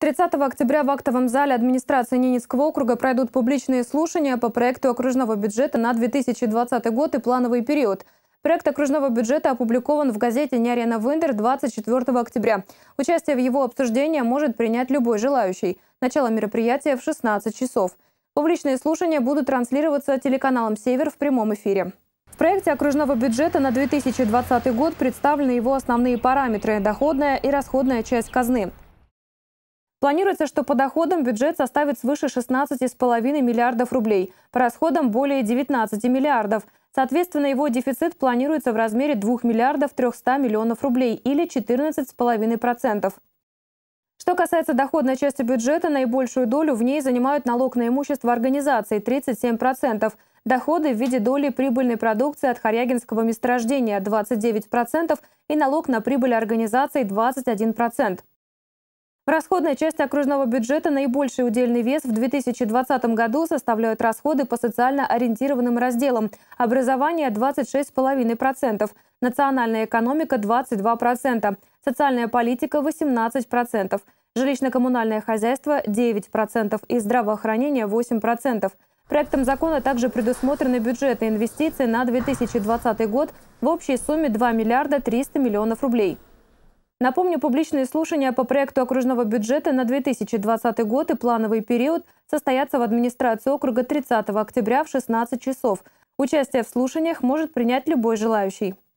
30 октября в актовом зале администрации Ненецкого округа пройдут публичные слушания по проекту окружного бюджета на 2020 год и плановый период. Проект окружного бюджета опубликован в газете «Неарена Вендер» 24 октября. Участие в его обсуждении может принять любой желающий. Начало мероприятия в 16 часов. Публичные слушания будут транслироваться телеканалом «Север» в прямом эфире. В проекте окружного бюджета на 2020 год представлены его основные параметры – доходная и расходная часть казны – Планируется, что по доходам бюджет составит свыше 16,5 миллиардов рублей, по расходам более 19 миллиардов. Соответственно, его дефицит планируется в размере 2 миллиардов 300 миллионов рублей или 14,5%. Что касается доходной части бюджета, наибольшую долю в ней занимают налог на имущество организаций – 37%, доходы в виде доли прибыльной продукции от Харягинского месторождения – 29% и налог на прибыль организаций – 21%. Расходная часть окружного бюджета наибольший удельный вес в 2020 году составляют расходы по социально ориентированным разделам. Образование 26,5%, национальная экономика 22%, социальная политика 18%, жилищно-коммунальное хозяйство 9% и здравоохранение 8%. Проектом закона также предусмотрены бюджетные инвестиции на 2020 год в общей сумме 2 миллиарда 300 миллионов рублей. Напомню, публичные слушания по проекту окружного бюджета на 2020 год и плановый период состоятся в администрации округа 30 октября в 16 часов. Участие в слушаниях может принять любой желающий.